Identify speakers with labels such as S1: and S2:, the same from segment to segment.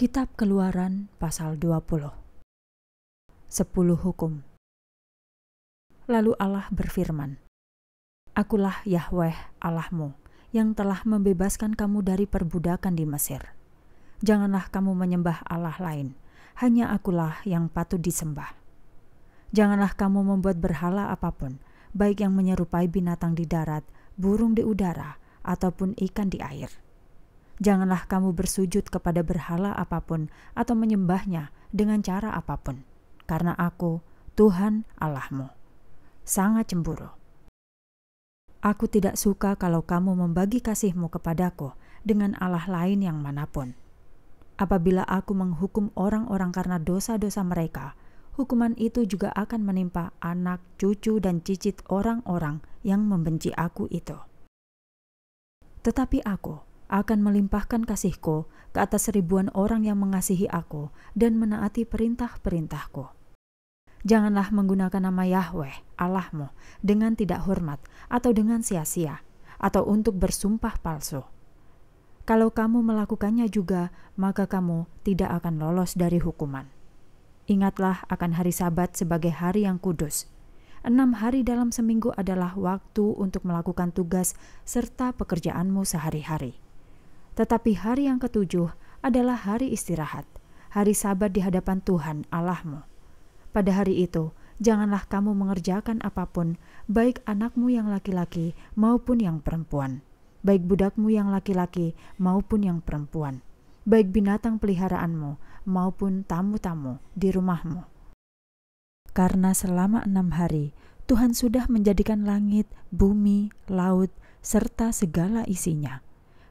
S1: Kitab Keluaran pasal 20. 10 hukum. Lalu Allah berfirman, Akulah Yahweh Allahmu yang telah membebaskan kamu dari perbudakan di Mesir. Janganlah kamu menyembah Allah lain, hanya akulah yang patut disembah. Janganlah kamu membuat berhala apapun, baik yang menyerupai binatang di darat, burung di udara, ataupun ikan di air Janganlah kamu bersujud kepada berhala apapun atau menyembahnya dengan cara apapun, karena Aku, Tuhan Allahmu, sangat cemburu. Aku tidak suka kalau kamu membagi kasihmu kepadaku dengan Allah lain yang manapun. Apabila aku menghukum orang-orang karena dosa-dosa mereka, hukuman itu juga akan menimpa anak, cucu, dan cicit orang-orang yang membenci aku itu. Tetapi aku, akan melimpahkan kasihku ke atas ribuan orang yang mengasihi aku dan menaati perintah-perintahku. Janganlah menggunakan nama Yahweh, Allahmu, dengan tidak hormat atau dengan sia-sia, atau untuk bersumpah palsu. Kalau kamu melakukannya juga, maka kamu tidak akan lolos dari hukuman. Ingatlah akan hari Sabat sebagai hari yang kudus. Enam hari dalam seminggu adalah waktu untuk melakukan tugas serta pekerjaanmu sehari-hari. Tetapi hari yang ketujuh adalah hari istirahat, hari sabat di hadapan Tuhan Allahmu. Pada hari itu, janganlah kamu mengerjakan apapun, baik anakmu yang laki-laki maupun yang perempuan, baik budakmu yang laki-laki maupun yang perempuan, baik binatang peliharaanmu maupun tamu-tamu di rumahmu. Karena selama enam hari Tuhan sudah menjadikan langit, bumi, laut, serta segala isinya,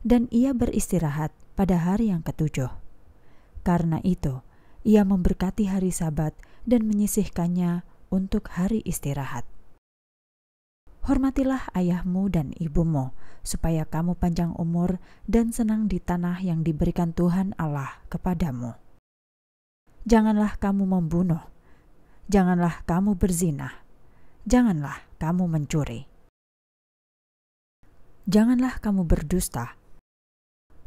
S1: dan ia beristirahat pada hari yang ketujuh. Karena itu, ia memberkati hari Sabat dan menyisihkannya untuk hari istirahat. Hormatilah ayahmu dan ibumu, supaya kamu panjang umur dan senang di tanah yang diberikan Tuhan Allah kepadamu. Janganlah kamu membunuh, janganlah kamu berzinah, janganlah kamu mencuri. Janganlah kamu berdusta,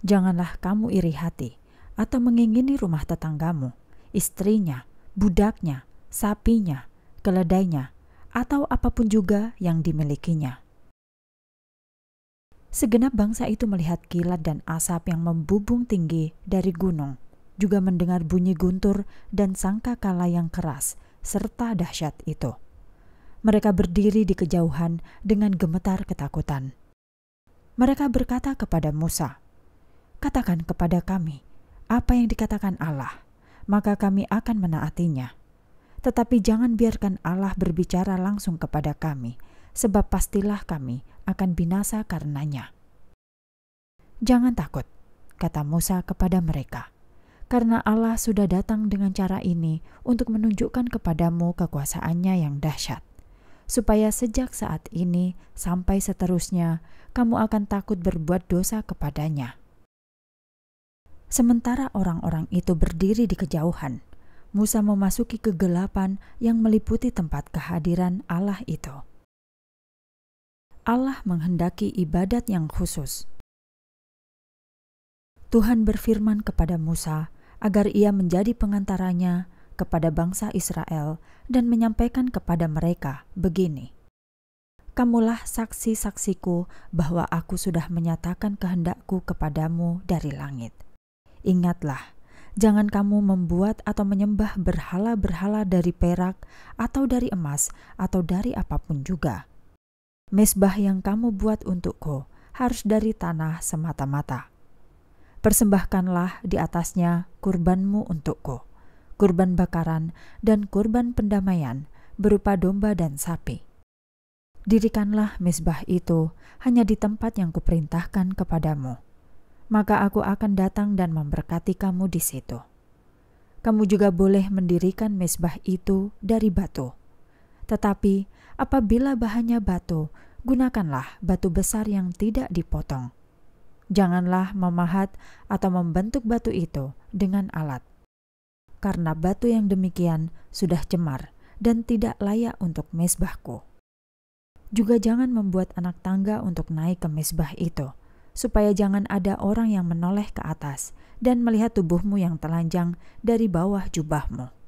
S1: janganlah kamu iri hati atau mengingini rumah tetanggamu, istrinya, budaknya, sapinya, keledainya, atau apapun juga yang dimilikinya. Segenap bangsa itu melihat kilat dan asap yang membubung tinggi dari gunung, juga mendengar bunyi guntur dan sangka kala yang keras serta dahsyat itu. Mereka berdiri di kejauhan dengan gemetar ketakutan. Mereka berkata kepada Musa, katakan kepada kami apa yang dikatakan Allah, maka kami akan menaatinya. Tetapi jangan biarkan Allah berbicara langsung kepada kami, sebab pastilah kami akan binasa karenanya. Jangan takut, kata Musa kepada mereka, karena Allah sudah datang dengan cara ini untuk menunjukkan kepadamu kekuasaannya yang dahsyat, supaya sejak saat ini sampai seterusnya kamu akan takut berbuat dosa kepadanya.' Sementara orang-orang itu berdiri di kejauhan, Musa memasuki kegelapan yang meliputi tempat kehadiran Allah itu. Allah menghendaki ibadat yang khusus. Tuhan berfirman kepada Musa agar ia menjadi pengantaranya kepada bangsa Israel dan menyampaikan kepada mereka begini: "Kamulah saksi-saksiku bahwa Aku sudah menyatakan kehendakku kepadamu dari langit." Ingatlah, jangan kamu membuat atau menyembah berhala-berhala dari perak atau dari emas atau dari apapun juga. Mesbah yang kamu buat untukku harus dari tanah semata-mata. Persembahkanlah di atasnya kurbanmu untukku, kurban bakaran dan kurban pendamaian berupa domba dan sapi. Dirikanlah mesbah itu hanya di tempat yang kuperintahkan kepadamu maka aku akan datang dan memberkati kamu di situ. Kamu juga boleh mendirikan mesbah itu dari batu. Tetapi apabila bahannya batu, gunakanlah batu besar yang tidak dipotong. Janganlah memahat atau membentuk batu itu dengan alat, karena batu yang demikian sudah cemar dan tidak layak untuk mesbahku. Juga jangan membuat anak tangga untuk naik ke mesbah itu, supaya jangan ada orang yang menoleh ke atas dan melihat tubuhmu yang telanjang dari bawah jubahmu.